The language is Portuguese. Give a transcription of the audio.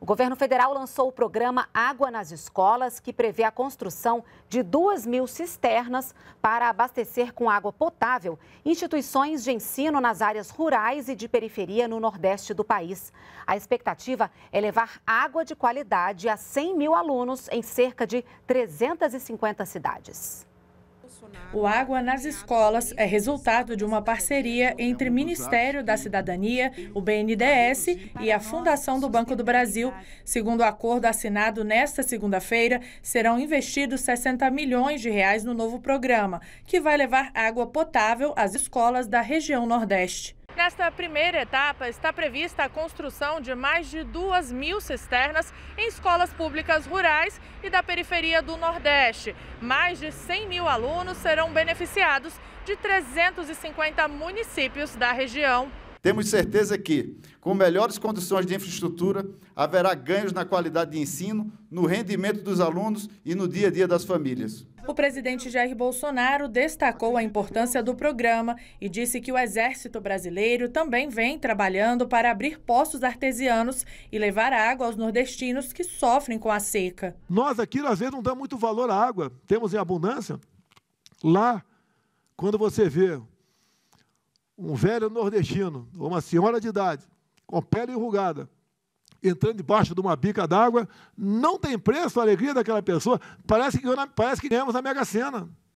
O governo federal lançou o programa Água nas Escolas, que prevê a construção de 2 mil cisternas para abastecer com água potável instituições de ensino nas áreas rurais e de periferia no nordeste do país. A expectativa é levar água de qualidade a 100 mil alunos em cerca de 350 cidades. O Água nas Escolas é resultado de uma parceria é entre o Ministério da Cidadania, o BNDES e a Fundação do Banco do Brasil. Segundo o acordo assinado nesta segunda-feira, serão investidos 60 milhões de reais no novo programa, que vai levar água potável às escolas da região Nordeste. Nesta primeira etapa, está prevista a construção de mais de 2 mil cisternas em escolas públicas rurais e da periferia do Nordeste. Mais de 100 mil alunos serão beneficiados de 350 municípios da região. Temos certeza que, com melhores condições de infraestrutura, haverá ganhos na qualidade de ensino, no rendimento dos alunos e no dia a dia das famílias. O presidente Jair Bolsonaro destacou a importância do programa e disse que o Exército Brasileiro também vem trabalhando para abrir poços artesianos e levar água aos nordestinos que sofrem com a seca. Nós aqui, às vezes, não damos muito valor à água, temos em abundância. Lá, quando você vê um velho nordestino, uma senhora de idade, com pele enrugada, entrando debaixo de uma bica d'água, não tem preço a alegria daquela pessoa. Parece que, parece que ganhamos a Mega Sena.